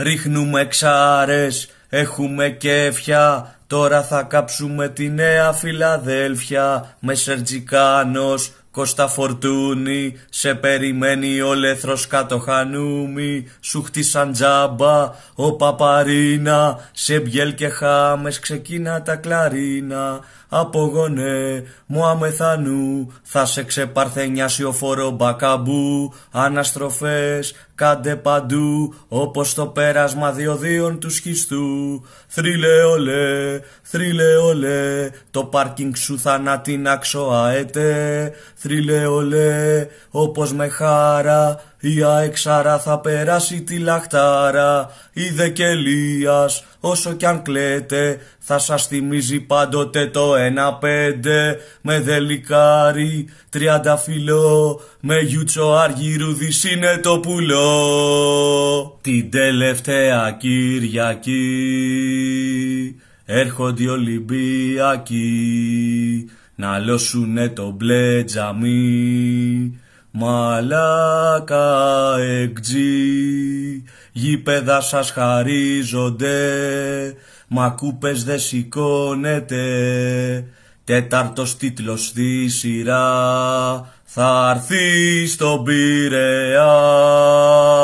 Ρίχνουμε ξάρες, έχουμε κέφια, τώρα θα κάψουμε τη νέα Φιλαδέλφια με Σερτζικάνος Κώστα φορτούνη, σε περιμένει ο λεθρός κάτω χανούμι, σου χτίσαν τζάμπα, ο παπαρίνα, σε μπιέλ και χάμες ξεκίνα τα κλαρίνα, από μου αμεθανού, θα σε ξεπαρθενιάσει ο φόρο μπακαμπού, αναστροφές κάντε παντού, όπως το πέρασμα διοδίων του σχιστού, θρύλε ολέ, θρύλε ολέ, το πάρκινγκ σου θα να θανάτιν αξοαέτε, Θρύλε ολέ, όπως με χάρα, η αεξάρα θα περάσει τη λαχτάρα. Η δεκελίας, όσο κι αν κλαίτε, θα σας θυμίζει πάντοτε το ένα πέντε. Με δελικάρι, τριάντα φιλό, με γιούτσο αργύρου είναι το πουλό. Την τελευταία Κυριακή, έρχονται οι Ολυμπιακοί να λώσουνε ναι, το μπλε τζαμί. Μαλάκα εκτζή, γήπεδα σας χαρίζονται, μα κούπες δεν σηκώνετε. Τέταρτος τίτλος στη σειρά, θα έρθει στον Πειραιά.